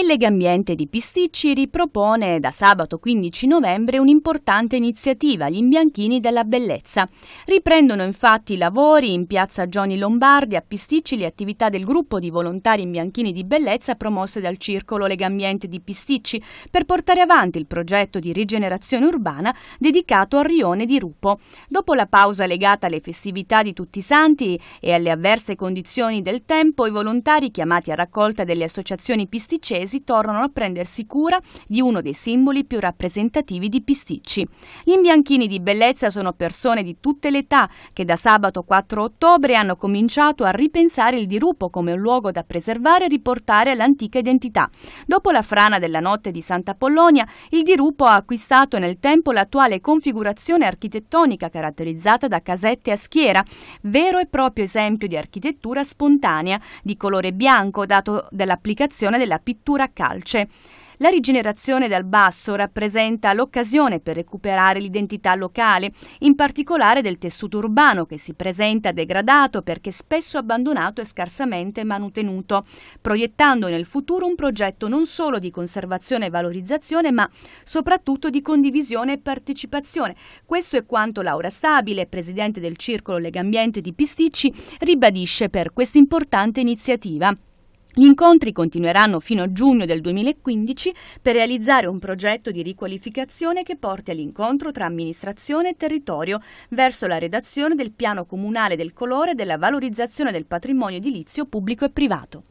e Legambiente di Pisticci ripropone da sabato 15 novembre un'importante iniziativa, gli imbianchini della bellezza. Riprendono infatti i lavori in piazza Gioni Lombardi a Pisticci le attività del gruppo di volontari imbianchini di bellezza promosse dal circolo Legambiente di Pisticci per portare avanti il progetto di rigenerazione urbana dedicato al rione di Rupo. Dopo la pausa legata alle festività di Tutti i Santi e alle avverse condizioni del tempo, i volontari chiamati a raccolta delle associazioni pisticcesi genovesi tornano a prendersi cura di uno dei simboli più rappresentativi di Pisticci. Gli imbianchini di bellezza sono persone di tutte le età che da sabato 4 ottobre hanno cominciato a ripensare il dirupo come un luogo da preservare e riportare all'antica identità. Dopo la frana della notte di Santa Polonia, il dirupo ha acquistato nel tempo l'attuale configurazione architettonica caratterizzata da casette a schiera, vero e proprio esempio di architettura spontanea di colore bianco dato dall'applicazione della pittura mura calce. La rigenerazione dal basso rappresenta l'occasione per recuperare l'identità locale, in particolare del tessuto urbano che si presenta degradato perché spesso abbandonato e scarsamente manutenuto, proiettando nel futuro un progetto non solo di conservazione e valorizzazione, ma soprattutto di condivisione e partecipazione. Questo è quanto Laura Stabile, presidente del Circolo Legambiente di Pisticci, ribadisce per questa importante iniziativa. Gli incontri continueranno fino a giugno del 2015 per realizzare un progetto di riqualificazione che porti all'incontro tra amministrazione e territorio verso la redazione del piano comunale del colore e della valorizzazione del patrimonio edilizio pubblico e privato.